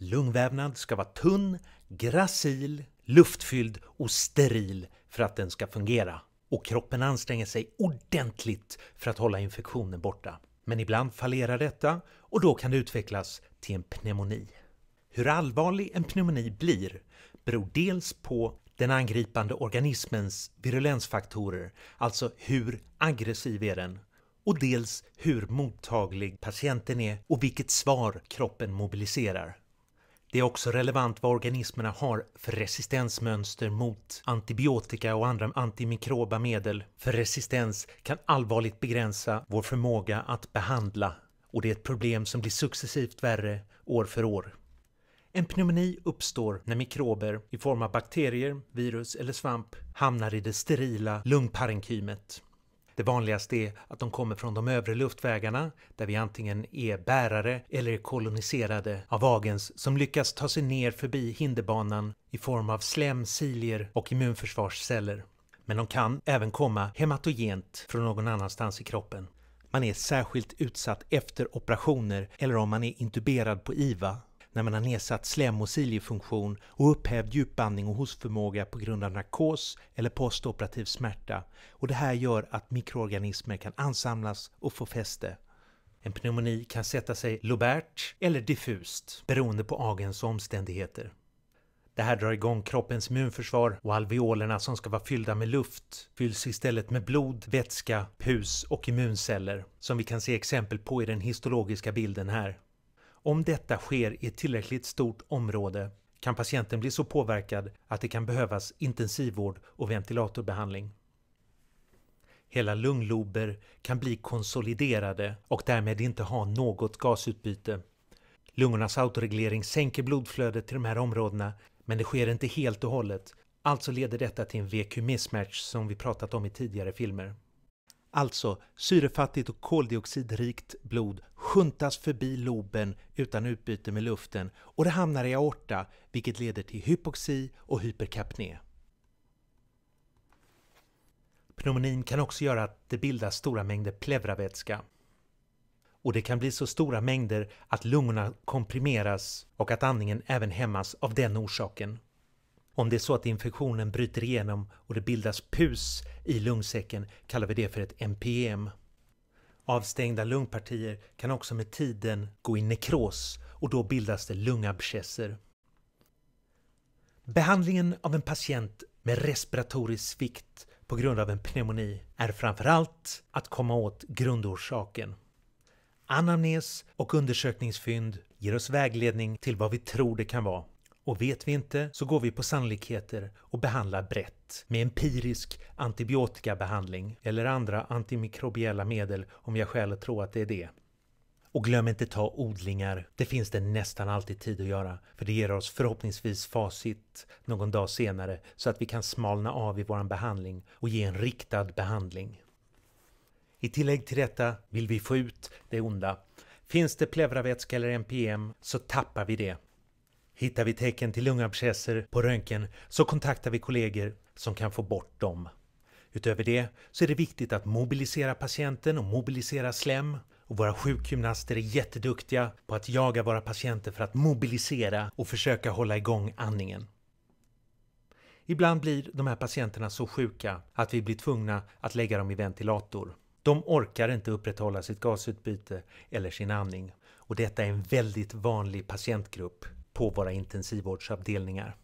Lungvävnad ska vara tunn, gracil, luftfylld och steril för att den ska fungera. Och kroppen anstränger sig ordentligt för att hålla infektionen borta. Men ibland fallerar detta och då kan det utvecklas till en pneumoni. Hur allvarlig en pneumoni blir beror dels på den angripande organismens virulensfaktorer, alltså hur aggressiv är den, och dels hur mottaglig patienten är och vilket svar kroppen mobiliserar. Det är också relevant vad organismerna har för resistensmönster mot antibiotika och andra antimikroba medel, för resistens kan allvarligt begränsa vår förmåga att behandla och det är ett problem som blir successivt värre år för år. En pneumoni uppstår när mikrober i form av bakterier, virus eller svamp hamnar i det sterila lungparenkymet. Det vanligaste är att de kommer från de övre luftvägarna där vi antingen är bärare eller är koloniserade av agens som lyckas ta sig ner förbi hinderbanan i form av slem, silier och immunförsvarsceller. Men de kan även komma hematogent från någon annanstans i kroppen. Man är särskilt utsatt efter operationer eller om man är intuberad på IVA när man har nedsatt slem och ciliefunktion och upphävd djupandning och hostförmåga på grund av narkos eller postoperativ smärta och det här gör att mikroorganismer kan ansamlas och få fäste. En pneumoni kan sätta sig lobert eller diffust beroende på agens omständigheter. Det här drar igång kroppens immunförsvar och alveolerna som ska vara fyllda med luft fylls istället med blod, vätska, pus och immunceller som vi kan se exempel på i den histologiska bilden här. Om detta sker i ett tillräckligt stort område kan patienten bli så påverkad att det kan behövas intensivvård och ventilatorbehandling. Hela lunglober kan bli konsoliderade och därmed inte ha något gasutbyte. Lungornas autoreglering sänker blodflödet till de här områdena men det sker inte helt och hållet. Alltså leder detta till en VQ mismatch som vi pratat om i tidigare filmer. Alltså, syrefattigt och koldioxidrikt blod sjuntas förbi loben utan utbyte med luften och det hamnar i aorta vilket leder till hypoxi och hyperkapné. Pneumonin kan också göra att det bildas stora mängder plevravätska. Och det kan bli så stora mängder att lungorna komprimeras och att andningen även hämmas av den orsaken. Om det är så att infektionen bryter igenom och det bildas pus i lungsäcken kallar vi det för ett MPM. Avstängda lungpartier kan också med tiden gå i nekros och då bildas det lungabscesser. Behandlingen av en patient med respiratorisk svikt på grund av en pneumoni är framförallt att komma åt grundorsaken. Anamnes och undersökningsfynd ger oss vägledning till vad vi tror det kan vara. Och vet vi inte så går vi på sannolikheter och behandlar brett med empirisk antibiotikabehandling eller andra antimikrobiella medel om jag själv tror att det är det. Och glöm inte ta odlingar. Det finns det nästan alltid tid att göra, för det ger oss förhoppningsvis facit någon dag senare så att vi kan smalna av i vår behandling och ge en riktad behandling. I tillägg till detta vill vi få ut det onda. Finns det plevravätska eller MPM, så tappar vi det Hittar vi tecken till lungabscesser på röntgen så kontaktar vi kollegor som kan få bort dem. Utöver det så är det viktigt att mobilisera patienten och mobilisera slem. Och våra sjukgymnaster är jätteduktiga på att jaga våra patienter för att mobilisera och försöka hålla igång andningen. Ibland blir de här patienterna så sjuka att vi blir tvungna att lägga dem i ventilator. De orkar inte upprätthålla sitt gasutbyte eller sin andning. Och detta är en väldigt vanlig patientgrupp på våra intensivvårdsavdelningar.